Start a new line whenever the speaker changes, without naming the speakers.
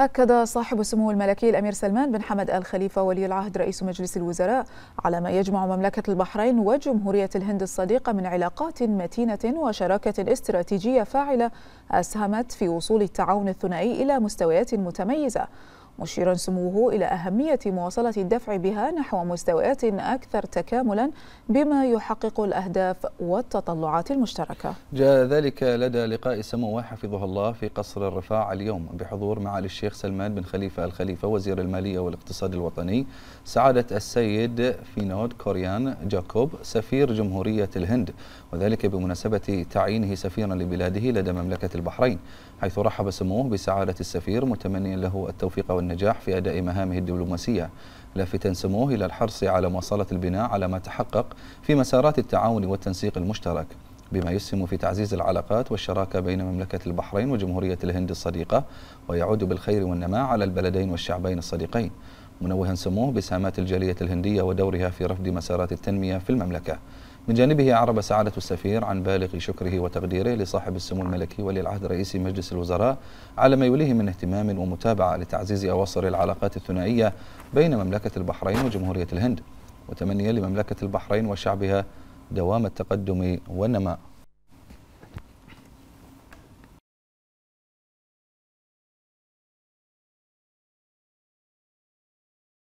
أكد صاحب السمو الملكي الأمير سلمان بن حمد آل خليفة ولي العهد رئيس مجلس الوزراء على ما يجمع مملكة البحرين وجمهورية الهند الصديقة من علاقات متينة وشراكة استراتيجية فاعلة أسهمت في وصول التعاون الثنائي إلى مستويات متميزة مشيرا سموه إلى أهمية مواصلة الدفع بها نحو مستويات أكثر تكاملا بما يحقق الأهداف والتطلعات المشتركة
جاء ذلك لدى لقاء سموه حفظه الله في قصر الرفاع اليوم بحضور معالي الشيخ سلمان بن خليفة الخليفة وزير المالية والاقتصاد الوطني سعادة السيد فينود كوريان جاكوب سفير جمهورية الهند وذلك بمناسبة تعيينه سفيرا لبلاده لدى مملكة البحرين حيث رحب سموه بسعادة السفير متمنيا له التوفيق والنجاح والنجاح في أداء مهامه الدبلوماسية لافتا سموه إلى الحرص على مواصلة البناء على ما تحقق في مسارات التعاون والتنسيق المشترك بما يسهم في تعزيز العلاقات والشراكة بين مملكة البحرين وجمهورية الهند الصديقة ويعود بالخير والنماء على البلدين والشعبين الصديقين منوها سموه بسامات الجالية الهندية ودورها في رفض مسارات التنمية في المملكة من جانبه أعرب سعادة السفير عن بالغ شكره وتقديره لصاحب السمو الملكي ولي العهد رئيس مجلس الوزراء على ما يوليه من اهتمام ومتابعة لتعزيز أواصر العلاقات الثنائية بين مملكة البحرين وجمهورية الهند وتمنيا لمملكة البحرين وشعبها دوام التقدم والنماء